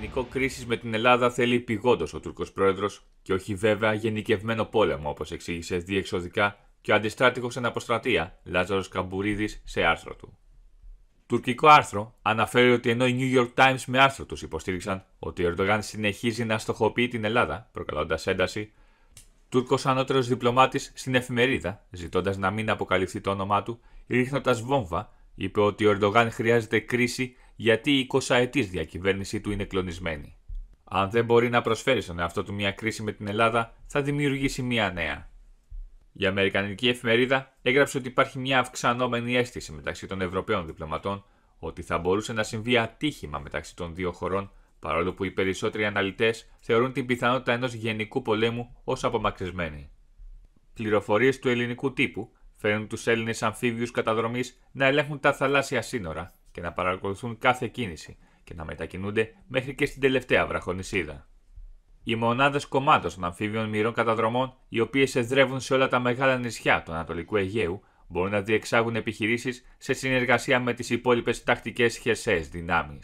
γενικό κρίση με την Ελλάδα θέλει πηγόντως ο Τούρκος πρόεδρος και όχι βέβαια γενικευμένο πόλεμο, όπως εξήγησε διεξοδικά και ο αντιστράτηγος αποστρατεία, Λάζαρος Καμπουρίδης σε άρθρο του. Τουρκικό άρθρο αναφέρει ότι ενώ οι New York Times με άρθρο τους υποστήριξαν ότι ο Ερντογάν συνεχίζει να στοχοποιεί την Ελλάδα, προκαλώντας ένταση, Τούρκος ανώτερος διπλωμάτης στην εφημερίδα, ζητώντας να μην αποκαλυφθεί το όνομά του, ρίχνοντας βόμβα, είπε ότι ο Ερντογάν χρειάζεται κρίση γιατί η 20 ετής διακυβέρνησή του είναι κλονισμένη. Αν δεν μπορεί να προσφέρει στον εαυτό του μια κρίση με την Ελλάδα, θα δημιουργήσει μια νέα. Η Αμερικανική εφημερίδα έγραψε ότι υπάρχει μια αυξανόμενη αίσθηση μεταξύ των Ευρωπαίων διπλωματών ότι θα μπορούσε να συμβεί ατύχημα μεταξύ των δύο χωρών, παρόλο που οι περισσότεροι αναλυτές θεωρούν την πιθανότητα ενός γενικού πολέμου ως απομακρυσμένη. Πληροφορίες του ελληνικού τύπου φέρνουν τους Έλληνες αμφίβιους καταδρομής να ελέγχουν τα θαλάσσια σύνορα και να παρακολουθούν κάθε κίνηση και να μετακινούνται μέχρι και στην τελευταία βραχονισίδα. Οι μονάδες κομμάτων των αμφίβιων μοιρών καταδρομών, οι οποίες εδρεύουν σε όλα τα μεγάλα νησιά του Ανατολικού Αιγαίου, μπορούν να διεξάγουν επιχειρήσεις σε συνεργασία με τις υπόλοιπες τακτικές χερσαίε δυνάμει.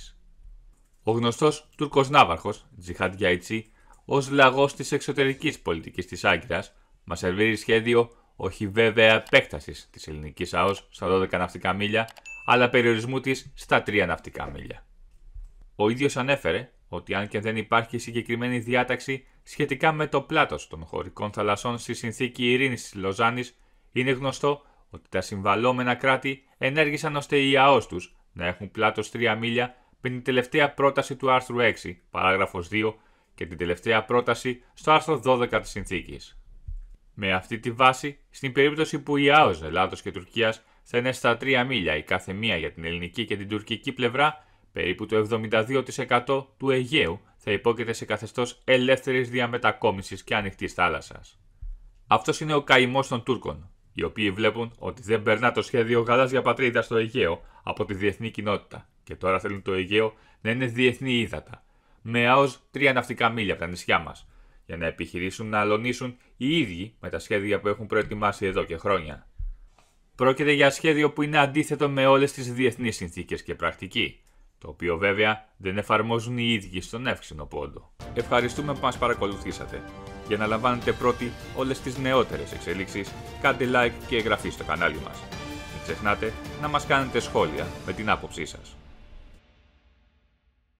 Ο γνωστός Τούρκος Ναύαρχος, Τζιχάντ Γιαϊτσί, ως λαγός της εξωτερικής πολιτικής της Άγκυρας, μας σερβίρει σχέδιο όχι βέβαια επέκτασης της ελληνικής ΑΟΣ στα 12 ναυτικά μίλια αλλά περιορισμού της στα τρία ναυτικά μίλια. Ο ίδιος ανέφερε ότι αν και δεν υπάρχει συγκεκριμένη διάταξη σχετικά με το πλάτος των χωρικών θαλασσών στη συνθήκη ειρήνης της Λοζάνης, είναι γνωστό ότι τα συμβαλόμενα κράτη ενέργησαν ώστε οι ΑΟΣ τους να έχουν πλάτος 3 μίλια με την τελευταία πρόταση του άρθρου 6, παράγραφος 2 και την τελευταία πρόταση στο άρθρο 12 της συνθήκης. Με αυτή τη βάση, στην περίπτωση που οι ΑΟΣ Ελλάδος και Τουρκίας θα είναι στα 3 μίλια η κάθε μία για την ελληνική και την τουρκική πλευρά, περίπου το 72% του Αιγαίου θα υπόκειται σε καθεστώς ελεύθερης διαμετακόμισης και ανοιχτής θάλασσας. Αυτός είναι ο καημός των Τούρκων, οι οποίοι βλέπουν ότι δεν περνά το σχέδιο γαλάζια πατρίδα στο Αιγαίο από τη διεθνή κοινότητα και τώρα θέλουν το Αιγαίο να είναι διεθνή ύδατα, με ΑΟΣ τρία ναυτικά μίλια από τα νησιά μας, για να επιχειρήσουν να αλωνίσουν οι ίδιοι με τα σχέδια που έχουν προετοιμάσει εδώ και χρόνια. Πρόκειται για σχέδιο που είναι αντίθετο με όλες τις διεθνείς συνθήκες και πρακτική, το οποίο βέβαια δεν εφαρμόζουν οι ίδιοι στον εύξηνο πόντο. Ευχαριστούμε που μας παρακολουθήσατε. Για να λαμβάνετε πρώτοι όλες τις νεότερες εξελίξεις, κάντε like και εγγραφή στο κανάλι μας. Μην ξεχνάτε να μας κάνετε σχόλια με την άποψή σας.